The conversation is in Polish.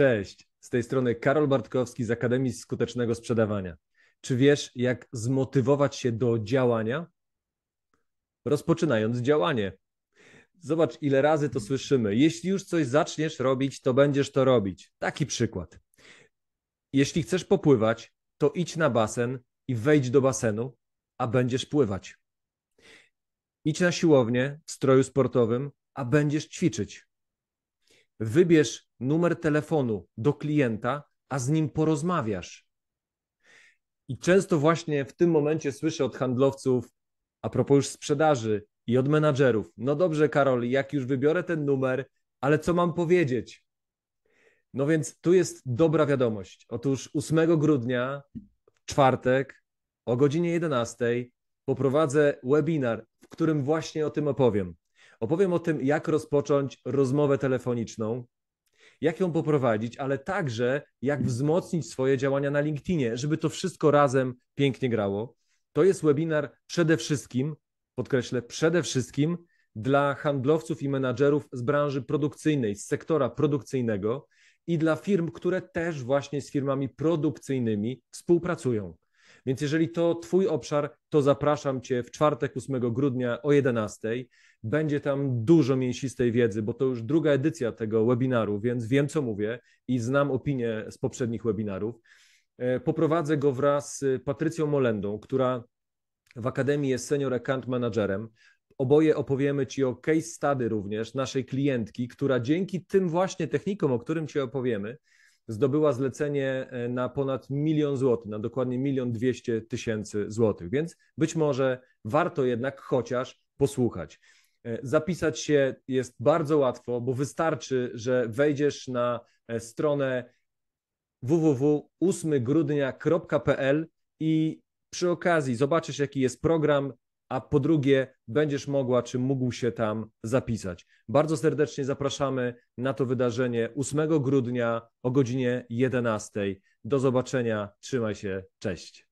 Cześć, z tej strony Karol Bartkowski z Akademii Skutecznego Sprzedawania. Czy wiesz, jak zmotywować się do działania? Rozpoczynając działanie. Zobacz, ile razy to słyszymy. Jeśli już coś zaczniesz robić, to będziesz to robić. Taki przykład. Jeśli chcesz popływać, to idź na basen i wejdź do basenu, a będziesz pływać. Idź na siłownię w stroju sportowym, a będziesz ćwiczyć wybierz numer telefonu do klienta, a z nim porozmawiasz. I często właśnie w tym momencie słyszę od handlowców, a propos już sprzedaży i od menadżerów: No dobrze, Karol, jak już wybiorę ten numer, ale co mam powiedzieć? No więc tu jest dobra wiadomość. Otóż 8 grudnia, czwartek, o godzinie 11 poprowadzę webinar, w którym właśnie o tym opowiem. Opowiem o tym, jak rozpocząć rozmowę telefoniczną, jak ją poprowadzić, ale także jak wzmocnić swoje działania na LinkedInie, żeby to wszystko razem pięknie grało. To jest webinar przede wszystkim, podkreślę, przede wszystkim dla handlowców i menadżerów z branży produkcyjnej, z sektora produkcyjnego i dla firm, które też właśnie z firmami produkcyjnymi współpracują. Więc jeżeli to Twój obszar, to zapraszam Cię w czwartek 8 grudnia o 11. Będzie tam dużo mięsistej wiedzy, bo to już druga edycja tego webinaru, więc wiem, co mówię i znam opinie z poprzednich webinarów. E, poprowadzę go wraz z Patrycją Molendą, która w Akademii jest senior account managerem. Oboje opowiemy Ci o case study również naszej klientki, która dzięki tym właśnie technikom, o którym Ci opowiemy, zdobyła zlecenie e, na ponad milion złotych, na dokładnie milion dwieście tysięcy złotych, więc być może warto jednak chociaż posłuchać. E, zapisać się jest bardzo łatwo, bo wystarczy, że wejdziesz na e, stronę www.8grudnia.pl i przy okazji zobaczysz, jaki jest program a po drugie będziesz mogła czy mógł się tam zapisać. Bardzo serdecznie zapraszamy na to wydarzenie 8 grudnia o godzinie 11. Do zobaczenia, trzymaj się, cześć.